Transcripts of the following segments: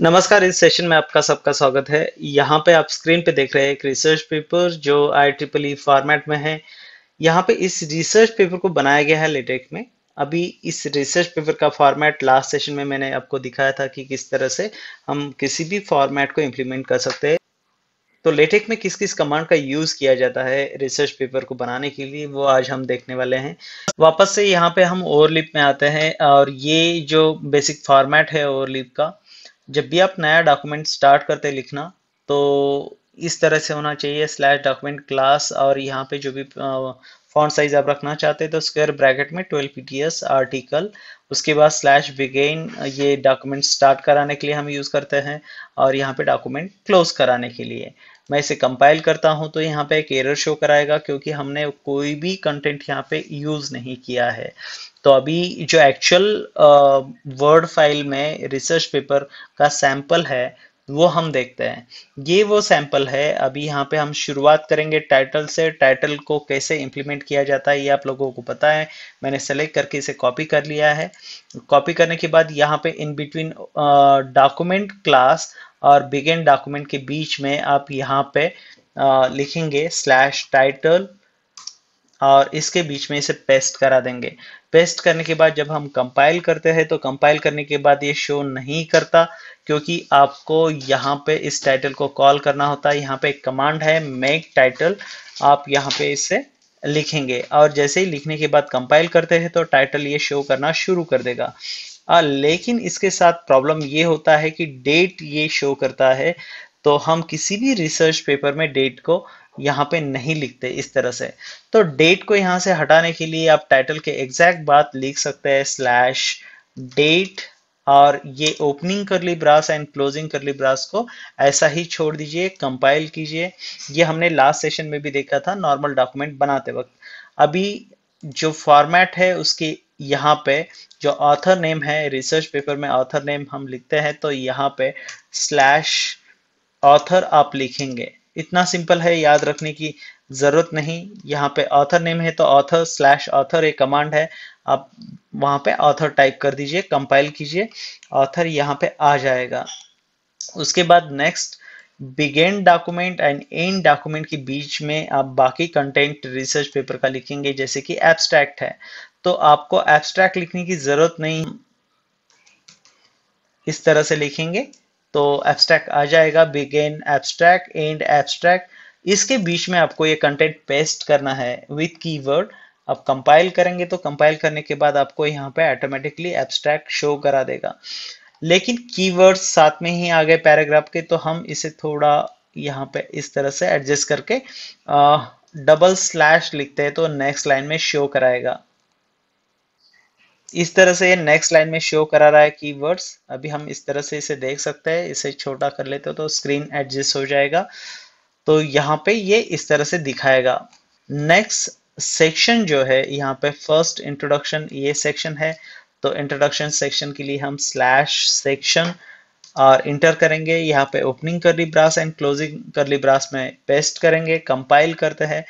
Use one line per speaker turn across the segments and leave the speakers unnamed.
नमस्कार इस सेशन में आपका सबका स्वागत है यहाँ पे आप स्क्रीन पे देख रहे हैं एक रिसर्च पेपर जो आई ट्रिपल ई फॉर्मेट में है यहाँ पे इस रिसर्च पेपर को बनाया गया है लेटेक में अभी इस रिसर्च पेपर का फॉर्मेट लास्ट सेशन में मैंने आपको दिखाया था कि किस तरह से हम किसी भी फॉर्मेट को इम्प्लीमेंट कर सकते हैं तो लेटेक में किस किस कमांड का यूज किया जाता है रिसर्च पेपर को बनाने के लिए वो आज हम देखने वाले हैं वापस से यहाँ पे हम ओवरलिप में आते हैं और ये जो बेसिक फॉर्मेट है ओवरलिप का जब भी आप नया डॉक्यूमेंट स्टार्ट करते लिखना तो इस तरह से होना चाहिए स्लैश डॉक्यूमेंट क्लास और यहाँ पे जो भी फॉन्ट साइज आप रखना चाहते हैं तो स्क्वायर ब्रैकेट में 12 पीटीएस आर्टिकल उसके बाद स्लैश बिगेन ये डॉक्यूमेंट स्टार्ट कराने के लिए हम यूज़ करते हैं और यहाँ पे डॉक्यूमेंट क्लोज कराने के लिए मैं इसे कंपाइल करता हूं तो यहाँ पे एक एरर शो कराएगा क्योंकि हमने कोई भी कंटेंट यहाँ पे यूज़ नहीं किया है तो अभी जो एक्चुअल वर्ड फाइल में रिसर्च पेपर का सैंपल है वो हम देखते हैं ये वो सैंपल है अभी यहाँ पे हम शुरुआत करेंगे टाइटल से टाइटल को कैसे इंप्लीमेंट किया जाता है ये आप लोगों को पता है मैंने सेलेक्ट करके इसे कॉपी कर लिया है कॉपी करने के बाद यहाँ पे इन बिटवीन डॉक्यूमेंट क्लास और बिगेन डॉक्यूमेंट के बीच में आप यहाँ पे लिखेंगे स्लैश टाइटल और इसके बीच में इसे पेस्ट करा देंगे पेस्ट करने के बाद जब हम कंपाइल करते हैं तो कंपाइल करने के बाद ये शो नहीं करता क्योंकि आपको यहाँ पे इस टाइटल को कॉल करना होता है यहाँ पे एक कमांड है मेक टाइटल आप यहाँ पे इसे लिखेंगे और जैसे ही लिखने के बाद कंपाइल करते हैं तो टाइटल ये शो करना शुरू कर देगा लेकिन इसके साथ प्रॉब्लम ये होता है कि डेट ये शो करता है तो हम किसी भी रिसर्च पेपर में डेट को यहाँ पे नहीं लिखते इस तरह से तो डेट को यहाँ से हटाने के लिए आप टाइटल के एग्जैक्ट बात लिख सकते हैं स्लैश डेट और ये opening curly brace and closing curly brace को ऐसा ही छोड़ दीजिए कंपाइल कीजिए ये हमने लास्ट सेशन में भी देखा था नॉर्मल डॉक्यूमेंट बनाते वक्त अभी जो फॉर्मेट है उसकी यहाँ पे जो ऑथर नेम है रिसर्च पेपर में ऑथर नेम हम लिखते हैं तो यहाँ पे स्लैश ऑथर आप लिखेंगे इतना सिंपल है याद रखने की जरूरत नहीं यहाँ पे ऑथर नेम है तो ऑथर स्लैश ऑथर एक कमांड है आप वहां पे ऑथर टाइप कर दीजिए कंपाइल कीजिए ऑथर यहाँ पे आ जाएगा उसके बाद next begin document and end document के बीच में आप बाकी कंटेंट रिसर्च पेपर का लिखेंगे जैसे कि एब्स्ट्रैक्ट है तो आपको एब्स्ट्रैक्ट लिखने की ज़रूरत नहीं इस तरह से लिखेंगे तो एब्स्ट्रैक्ट आ जाएगा बिगेन एब्स्ट्रैक्ट एंड एब्स्ट्रैक्ट इसके बीच में आपको ये कंटेंट पेस्ट करना है विथ कीवर्ड आप कंपाइल करेंगे तो कंपाइल करने के बाद आपको यहाँ पे ऑटोमेटिकली एब्स्ट्रैक्ट शो करा देगा लेकिन कीवर्ड्स साथ में ही आ गए पैराग्राफ के तो हम इसे थोड़ा यहाँ पे इस तरह से एडजस्ट करके आ, डबल स्लैश लिखते हैं तो नेक्स्ट लाइन में शो कराएगा इस तरह से ये नेक्स्ट लाइन में शो करा रहा है कीवर्ड्स अभी हम इस तरह से इसे देख सकते हैं इसे छोटा कर लेते हो तो स्क्रीन एडजस्ट हो जाएगा तो यहाँ पे ये इस तरह से दिखाएगा नेक्स्ट सेक्शन जो है यहाँ पे फर्स्ट इंट्रोडक्शन ये सेक्शन है तो इंट्रोडक्शन सेक्शन के लिए हम स्लैश सेक्शन और इंटर करेंगे यहाँ पे opening curly brace and closing curly brace में पेस्ट करेंगे कंपाइल करते हैं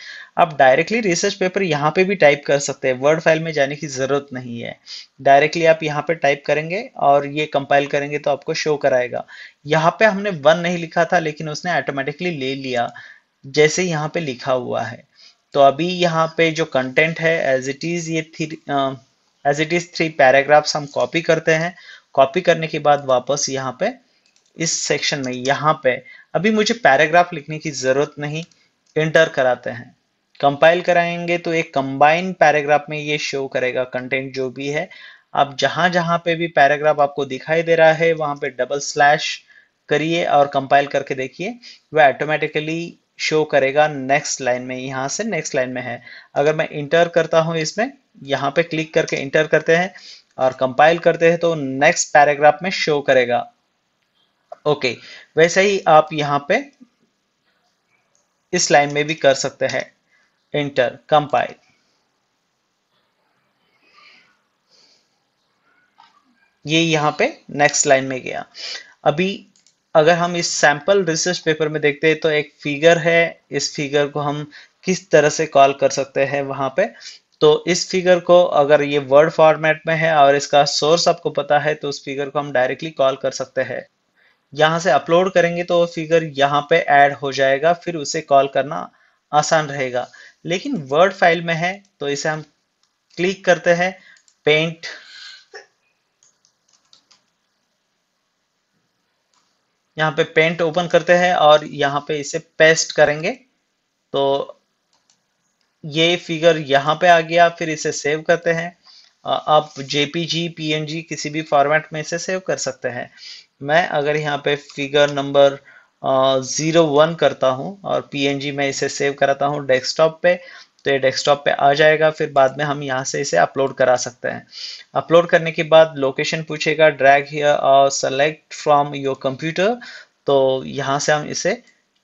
आप डायरेक्टली रिसर्च पेपर यहाँ पे भी टाइप कर सकते हैं वर्ड फाइल में जाने की ज़रूरत नहीं है डायरेक्टली आप यहाँ पे टाइप करेंगे और ये कंपाइल करेंगे तो आपको शो कराएगा यहाँ पे हमने वन नहीं लिखा था लेकिन उसने ऑटोमेटिकली ले लिया जैसे यहाँ पे लिखा हुआ है तो अभी यहाँ पे जो कंटेंट है एज इट इज़ ये three as it is three paragraphs हम कॉपी करते हैं कॉपी करने के बाद वापस यहाँ पे इस सेक्शन में यहाँ पे अभी मुझे पैराग्राफ लिखने की जरूरत नहीं इंटर कराते हैं कंपाइल कराएंगे तो एक कंबाइन पैराग्राफ में ये शो करेगा कंटेंट जो भी है आप जहां जहां पे भी पैराग्राफ आपको दिखाई दे रहा है वहां पे डबल स्लैश करिए और कंपाइल करके देखिए वह ऑटोमेटिकली शो करेगा नेक्स्ट लाइन में यहां से नेक्स्ट लाइन में है अगर मैं इंटर करता हूं इसमें यहां पे क्लिक करके इंटर करते हैं और कंपाइल करते हैं तो नेक्स्ट पैराग्राफ में शो करेगा ओके okay, वैसे ही आप यहां पे इस लाइन में भी कर सकते हैं इंटर कंपाइल ये यहां पे नेक्स्ट लाइन में गया अभी अगर हम इस सैंपल रिसर्च पेपर में देखते हैं तो एक फिगर है इस फिगर को हम किस तरह से कॉल कर सकते हैं वहां पे तो इस फिगर को अगर ये वर्ड फॉर्मेट में है और इसका सोर्स आपको पता है तो उस फिगर को हम डायरेक्टली कॉल कर सकते हैं यहां से अपलोड करेंगे तो फिगर यहाँ पे ऐड हो जाएगा फिर उसे कॉल करना आसान रहेगा लेकिन वर्ड फाइल में है तो इसे हम क्लिक करते हैं पेंट यहाँ पे पेंट ओपन करते हैं और यहाँ पे इसे पेस्ट करेंगे तो ये फिगर यहाँ पे आ गया फिर इसे सेव करते हैं आप जेपीजी पीएनजी किसी भी फॉर्मेट में इसे सेव कर सकते हैं मैं अगर यहाँ पे फिगर नंबर ज़ीरो वन करता हूँ और पीएनजी में इसे सेव कराता हूँ डेस्कटॉप पे तो ये डेस्कटॉप पे आ जाएगा फिर बाद में हम यहाँ से इसे अपलोड करा सकते हैं अपलोड करने के बाद लोकेशन पूछेगा ड्रैग हियर और सेलेक्ट फ्रॉम योर कंप्यूटर तो यहाँ से हम इसे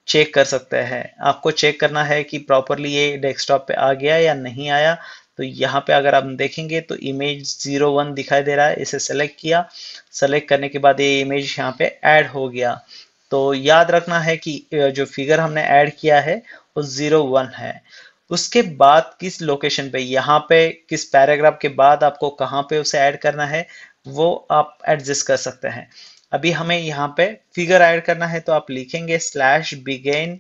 चेक कर सकते हैं आपको चेक करना है कि प्रॉपरली ये डेस्कटॉप पे आ गया या नहीं आया तो यहाँ पे अगर आप देखेंगे तो इमेज जीरो वन दिखाई दे रहा है इसे सेलेक्ट किया सेलेक्ट करने के बाद ये इमेज यहाँ पे ऐड हो गया तो याद रखना है कि जो फिगर हमने ऐड किया है वो जीरो वन है उसके बाद किस लोकेशन पे यहाँ पे किस पैराग्राफ के बाद आपको कहाँ पे उसे ऐड करना है वो आप एडजस्ट कर सकते हैं अभी हमें यहाँ पे फिगर ऐड करना है तो आप लिखेंगे स्लैश बिगेन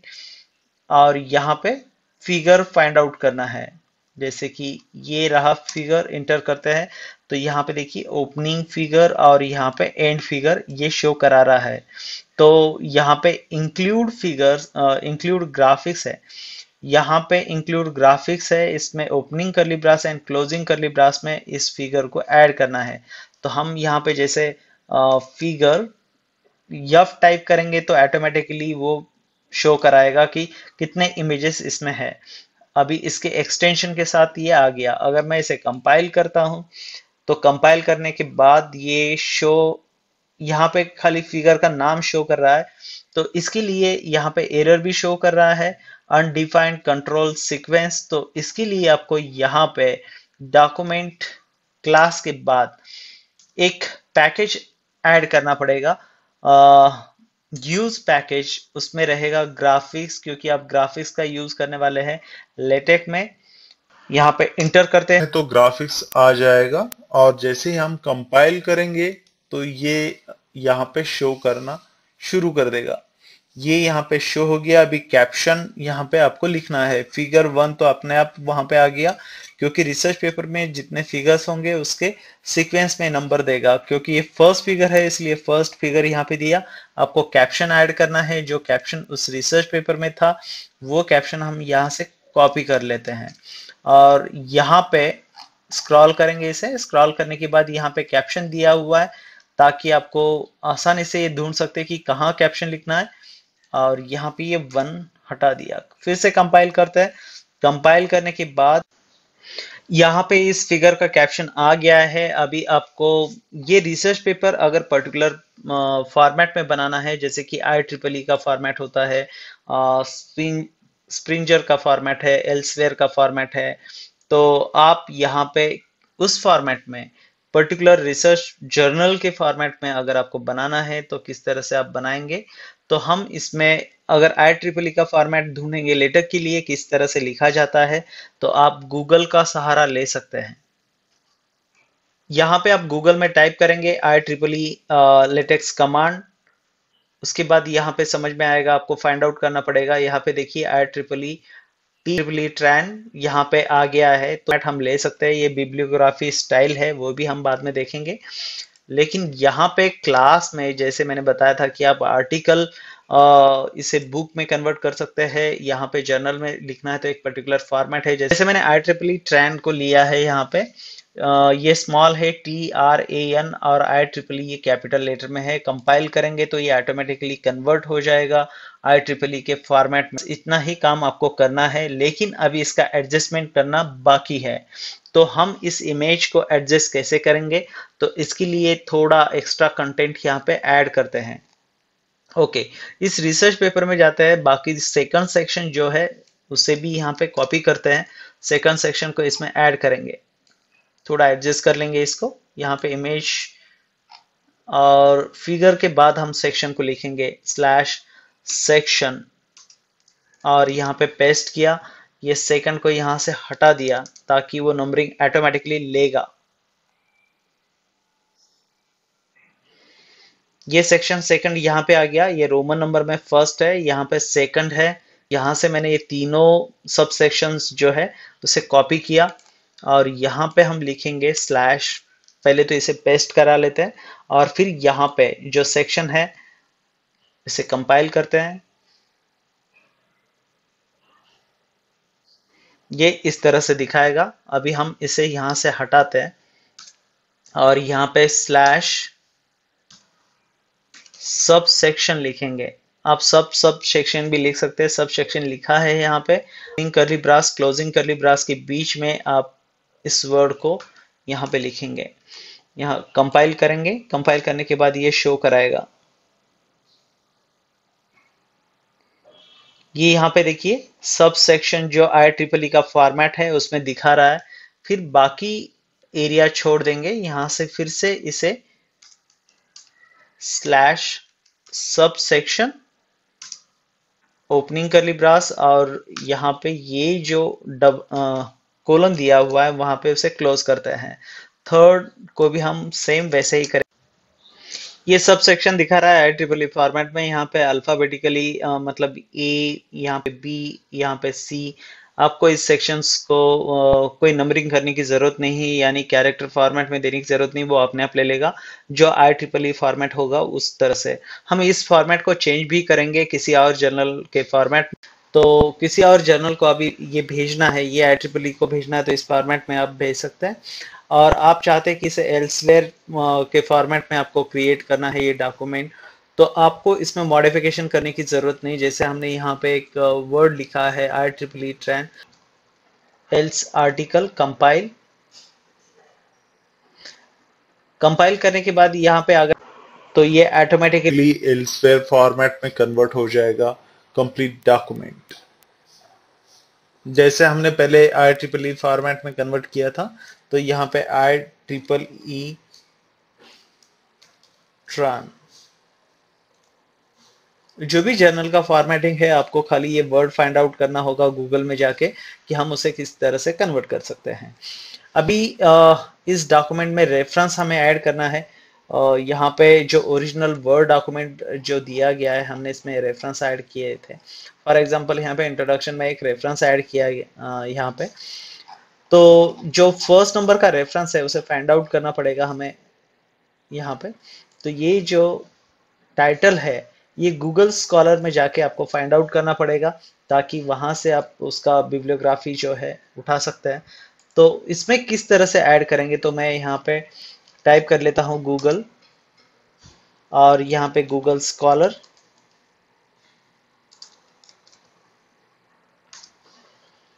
और यहाँ पे फिगर फाइंड आउट करना है जैसे कि ये रहा फिगर इंटर करते हैं तो यहाँ पे देखिए ओपनिंग फिगर और यहाँ पे एंड फिगर ये शो करा रहा है तो यहाँ पे इंक्लूड फिगर्स इंक्लूड ग्राफिक्स है यहाँ पे इंक्लूड ग्राफिक्स है इसमें opening curly brace and closing curly brace में इस फिगर को ऐड करना है तो हम यहाँ पे जैसे फिगर यफ टाइप करेंगे तो ऑटोमेटिकली वो शो कराएगा कि कितने इमेजेस इसमें है अभी इसके एक्सटेंशन के साथ ये आ गया अगर मैं इसे कंपाइल करता हूँ तो कंपाइल करने के बाद ये शो यहाँ पे खाली फिगर का नाम शो कर रहा है तो इसके लिए यहाँ पे एरर भी शो कर रहा है अनडिफाइंड कंट्रोल सिक्वेंस तो इसके लिए आपको यहाँ पे डॉक्यूमेंट क्लास के बाद एक पैकेज ऐड करना पड़ेगा यूज पैकेज उसमें रहेगा ग्राफिक्स क्योंकि आप ग्राफिक्स का यूज करने वाले हैं लेटेक में यहाँ पे इंटर करते हैं तो ग्राफिक्स आ जाएगा और जैसे ही हम कंपाइल करेंगे तो ये यहाँ पे शो करना शुरू कर देगा ये यहाँ पे शो हो गया अभी कैप्शन यहाँ पे आपको लिखना है फिगर वन तो अपने आप वहां पे आ गया क्योंकि रिसर्च पेपर में जितने फिगर्स होंगे उसके सीक्वेंस में नंबर देगा क्योंकि ये फर्स्ट फिगर है इसलिए फर्स्ट फिगर यहाँ पे दिया आपको कैप्शन ऐड करना है जो कैप्शन उस रिसर्च पेपर में था वो कैप्शन हम यहाँ से कॉपी कर लेते हैं और यहाँ पे स्क्रॉल करेंगे इसे स्क्रॉल करने के बाद यहाँ पे कैप्शन दिया हुआ है ताकि आपको आसानी से ये ढूंढ सकते कि कहाँ कैप्शन लिखना है और यहाँ पे ये वन हटा दिया फिर से कंपाइल करते हैं कंपाइल करने के बाद यहाँ पे इस फिगर का कैप्शन आ गया है अभी आपको ये रिसर्च पेपर अगर पर्टिकुलर फॉर्मेट में बनाना है जैसे कि आई ट्रिपल ई का फॉर्मेट होता है स्प्रिंग स्प्रिंजर का फॉर्मेट है एल्सवेयर का फॉर्मेट है तो आप यहाँ पे उस फॉर्मेट में पर्टिकुलर रिसर्च जर्नल के फॉर्मेट में अगर आपको बनाना है तो किस तरह से आप बनाएंगे तो हम इसमें अगर आई ट्रिपल e का फॉर्मेट ढूंढेंगे लेटर के लिए किस तरह से लिखा जाता है तो आप गूगल का सहारा ले सकते हैं यहाँ पे आप गूगल में टाइप करेंगे I triple E LaTeX command उसके बाद यहाँ पे समझ में आएगा आपको फाइंड आउट करना पड़ेगा यहाँ पे देखिए आई ट्रिपल ई ट्रैन यहाँ पे आ गया है तो हम ले सकते हैं ये बिब्लियोग्राफी स्टाइल है वो भी हम बाद में देखेंगे लेकिन यहाँ पे क्लास में जैसे मैंने बताया था कि आप आर्टिकल इसे बुक में कन्वर्ट कर सकते हैं यहाँ पे जर्नल में लिखना है तो एक पर्टिकुलर फॉर्मेट है जैसे मैंने आई ट्रिपली ट्रेंड को लिया है यहाँ पे आ, ये स्मॉल है टी आर ए एन और आई ट्रिपल e ये कैपिटल लेटर में है कंपाइल करेंगे तो ये ऑटोमेटिकली कन्वर्ट हो जाएगा आई ट्रिपल e के फॉर्मेट में इतना ही काम आपको करना है लेकिन अभी इसका एडजस्टमेंट करना बाकी है तो हम इस इमेज को एडजस्ट कैसे करेंगे तो इसके लिए थोड़ा एक्स्ट्रा कंटेंट यहाँ पे ऐड करते हैं ओके इस रिसर्च पेपर में जाते हैं बाकी सेकंड सेक्शन जो है उसे भी यहाँ पे कॉपी करते हैं सेकंड सेक्शन को इसमें ऐड करेंगे थोड़ा एडजस्ट कर लेंगे इसको यहाँ पे इमेज और फिगर के बाद हम सेक्शन को लिखेंगे स्लैश सेक्शन और यहाँ पे पेस्ट किया ये सेकंड को यहां से हटा दिया ताकि वो नंबरिंग ऑटोमेटिकली लेगा ये सेक्शन सेकंड यहां पे आ गया ये रोमन नंबर में फर्स्ट है यहाँ पे सेकंड है यहां से मैंने ये तीनों सब सेक्शंस जो है उसे कॉपी किया और यहां पे हम लिखेंगे स्लैश पहले तो इसे पेस्ट करा लेते हैं और फिर यहाँ पे जो सेक्शन है इसे कंपाइल करते हैं ये इस तरह से दिखाएगा अभी हम इसे यहां से हटाते हैं और यहां पे स्लैश सब सेक्शन लिखेंगे आप सब सब सेक्शन भी लिख सकते हैं सब सेक्शन लिखा है यहाँ पे करली ब्रास क्लोजिंग करली ब्रास के बीच में आप इस वर्ड को यहाँ पे लिखेंगे यहाँ कंपाइल करेंगे कंपाइल करने के बाद ये शो कराएगा ये यहाँ पे देखिए सब सेक्शन जो आई ट्रिपल ई का फॉर्मेट है उसमें दिखा रहा है फिर बाकी एरिया छोड़ देंगे यहां से फिर से इसे स्लैश सब सेक्शन ओपनिंग कर ली ब्रास और यहाँ पे ये जो डब कोलन दिया हुआ है वहां पे उसे क्लोज करते हैं थर्ड को भी हम सेम वैसे ही करें ये सब सेक्शन दिखा रहा है ट्रिपल ई फॉर्मेट में यहाँ पे अल्फाबेटिकली मतलब ए यहाँ पे बी यहाँ पे सी आपको इस सेक्शंस को आ, कोई नंबरिंग करने की ज़रूरत नहीं यानी कैरेक्टर फॉर्मेट में देने की ज़रूरत नहीं वो अपने आप ले लेगा जो आई ट्रिपल ई फॉर्मेट होगा उस तरह से हम इस फॉर्मेट को चेंज भी करेंगे किसी और जर्नल के फॉर्मेट तो किसी और जर्नल को अभी ये भेजना है ये आई ट्रिपल ई को भेजना है तो इस फॉर्मेट में आप भेज सकते हैं और आप चाहते हैं कि इसे एल्सवेयर के फॉर्मेट में आपको क्रिएट करना है ये डॉक्यूमेंट तो आपको इसमें मॉडिफिकेशन करने की ज़रूरत नहीं जैसे हमने यहाँ पे एक वर्ड लिखा है I triple E else article compile compile करने के बाद यहाँ पे अगर तो ये ऑटोमेटिकली एल्सवेयर फॉर्मेट में कन्वर्ट हो जाएगा कंप्लीट डॉक्यूमेंट जैसे हमने पहले आई ट्रिपल ई फॉर्मेट में कन्वर्ट किया था तो यहाँ पे आई ट्रिपल ई ट्रान जो भी जर्नल का फॉर्मेटिंग है आपको खाली ये वर्ड फाइंड आउट करना होगा गूगल में जाके कि हम उसे किस तरह से कन्वर्ट कर सकते हैं अभी आ, इस डॉक्यूमेंट में रेफरेंस हमें ऐड करना है आ, यहाँ पे जो ओरिजिनल वर्ड डॉक्यूमेंट जो दिया गया है हमने इसमें रेफरेंस ऐड किए थे फॉर एग्जांपल यहाँ पे इंट्रोडक्शन में एक रेफरेंस ऐड किया यहाँ पे तो जो फर्स्ट नंबर का रेफरेंस है उसे फाइंड आउट करना पड़ेगा हमें यहाँ पे तो ये जो टाइटल है ये गूगल स्कॉलर में जाके आपको फाइंड आउट करना पड़ेगा ताकि वहां से आप उसका बिब्लियोग्राफी जो है उठा सकते हैं तो इसमें किस तरह से ऐड करेंगे तो मैं यहाँ पे टाइप कर लेता हूँ गूगल और यहाँ पे गूगल स्कॉलर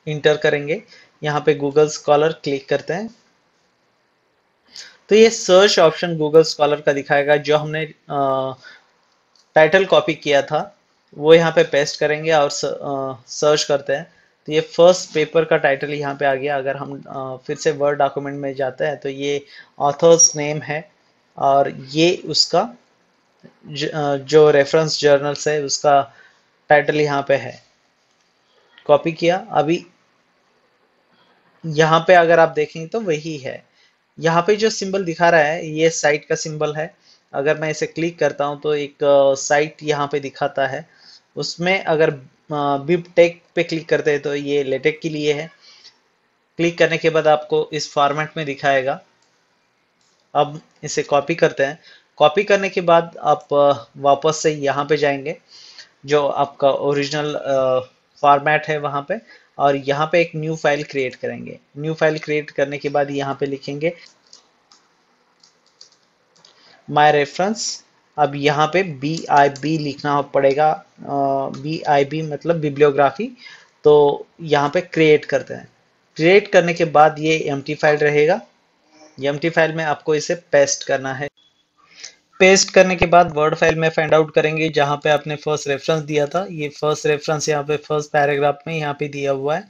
इंटर करेंगे यहाँ पे गूगल स्कॉलर क्लिक करते हैं तो ये सर्च ऑप्शन गूगल स्कॉलर का दिखाएगा जो हमने टाइटल कॉपी किया था वो यहाँ पे पेस्ट करेंगे और सर्च करते हैं तो ये फर्स्ट पेपर का टाइटल यहाँ पे आ गया अगर हम आ, फिर से वर्ड डॉक्यूमेंट में जाते हैं तो ये ऑथर्स नेम है और ये उसका ज, जो रेफरेंस जर्नल्स है उसका टाइटल यहाँ पे है कॉपी किया अभी यहाँ पे अगर आप देखेंगे तो वही है यहाँ पे जो सिंबल दिखा रहा है ये साइट का सिंबल है अगर मैं इसे क्लिक करता हूँ तो एक साइट यहाँ पे दिखाता है उसमें अगर बिब टेक पे क्लिक करते हैं तो ये लेटेक के लिए है क्लिक करने के बाद आपको इस फॉर्मेट में दिखाएगा अब इसे कॉपी करते हैं कॉपी करने के बाद आप वापस से यहाँ पे जाएंगे जो आपका ओरिजिनल फॉर्मेट है वहाँ पे और यहाँ पे एक न्यू फाइल क्रिएट करेंगे न्यू फाइल क्रिएट करने के बाद यहाँ पे लिखेंगे माई रेफरेंस अब यहाँ पे बी आई बी लिखना पड़ेगा बी आई बी मतलब बिब्लियोग्राफी तो यहाँ पे क्रिएट करते हैं क्रिएट करने के बाद ये एम फाइल रहेगा एम फाइल में आपको इसे पेस्ट करना है पेस्ट करने के बाद वर्ड फाइल में फाइंड आउट करेंगे जहाँ पे आपने फर्स्ट रेफरेंस दिया था ये फर्स्ट रेफरेंस यहाँ पे फर्स्ट पैराग्राफ में यहाँ पे दिया हुआ है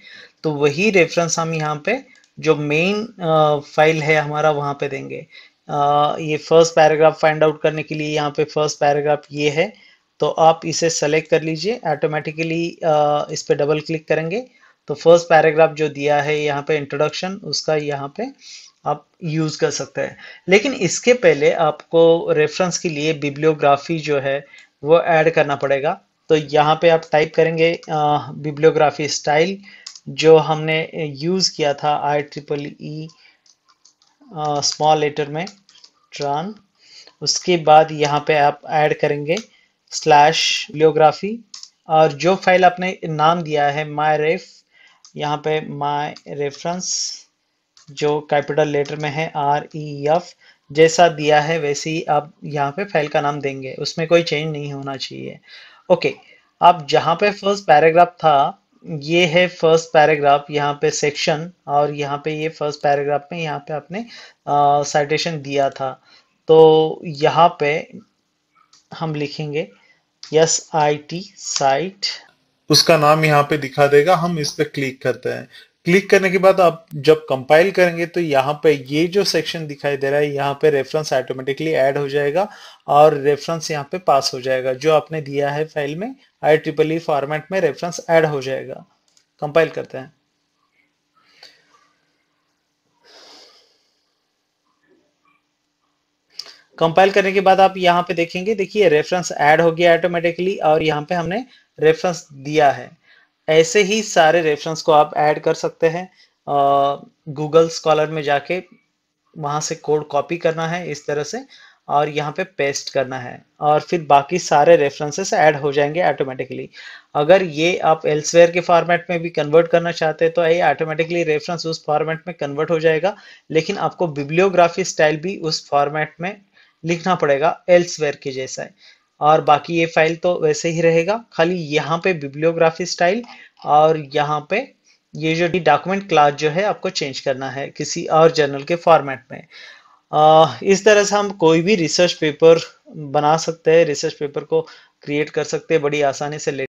तो वही रेफरेंस हम यहाँ पे जो मेन फाइल है हमारा वहाँ पे देंगे आ, ये फर्स्ट पैराग्राफ फाइंड आउट करने के लिए यहाँ पे फर्स्ट पैराग्राफ ये है तो आप इसे सेलेक्ट कर लीजिए ऑटोमेटिकली इस पर डबल क्लिक करेंगे तो फर्स्ट पैराग्राफ जो दिया है यहाँ पे इंट्रोडक्शन उसका यहाँ पे आप यूज़ कर सकते हैं लेकिन इसके पहले आपको रेफरेंस के लिए बिब्लियोग्राफी जो है वो ऐड करना पड़ेगा तो यहाँ पे आप टाइप करेंगे बिब्लियोग्राफी स्टाइल जो हमने यूज़ किया था I triple E small letter में ट्रान उसके बाद यहाँ पे आप ऐड करेंगे स्लैश बिब्लियोग्राफी और जो फाइल आपने नाम दिया है माई रेफ यहाँ पे माई रेफरेंस जो कैपिटल लेटर में है आर ई एफ जैसा दिया है वैसे ही आप यहाँ पे फाइल का नाम देंगे उसमें कोई चेंज नहीं होना चाहिए ओके आप जहाँ पे फर्स्ट पैराग्राफ था ये है फर्स्ट पैराग्राफ यहाँ पे सेक्शन और यहाँ पे ये फर्स्ट पैराग्राफ में यहाँ पे आपने साइटेशन दिया था तो यहाँ पे हम लिखेंगे एस आई टी साइट उसका नाम यहाँ पे दिखा देगा हम इस पर क्लिक करते हैं क्लिक करने के बाद आप जब कंपाइल करेंगे तो यहाँ पे ये जो सेक्शन दिखाई दे रहा है यहाँ पे रेफरेंस ऑटोमेटिकली ऐड हो जाएगा और रेफरेंस यहाँ पे पास हो जाएगा जो आपने दिया है फाइल में आई ट्रिपल ई फॉर्मेट में रेफरेंस ऐड हो जाएगा कंपाइल करते हैं कंपाइल करने के बाद आप यहाँ पे देखेंगे देखिए रेफरेंस ऐड हो गया ऑटोमेटिकली और यहाँ पे हमने रेफरेंस दिया है ऐसे ही सारे रेफरेंस को आप ऐड कर सकते हैं गूगल स्कॉलर में जाके वहां से कोड कॉपी करना है इस तरह से और यहाँ पे पेस्ट करना है और फिर बाकी सारे रेफरेंसेस ऐड हो जाएंगे ऑटोमेटिकली अगर ये आप एल्सवेयर के फॉर्मेट में भी कन्वर्ट करना चाहते हैं तो ये ऑटोमेटिकली रेफरेंस उस फॉर्मेट में कन्वर्ट हो जाएगा लेकिन आपको बिब्लियोग्राफी स्टाइल भी उस फॉर्मेट में लिखना पड़ेगा एल्सवेयर के जैसा है और बाकी ये फाइल तो वैसे ही रहेगा खाली यहाँ पे बिब्लियोग्राफी स्टाइल और यहाँ पे ये जो डॉक्यूमेंट क्लास जो है आपको चेंज करना है किसी और जर्नल के फॉर्मेट में आ, इस तरह से हम कोई भी रिसर्च पेपर बना सकते हैं रिसर्च पेपर को क्रिएट कर सकते हैं बड़ी आसानी से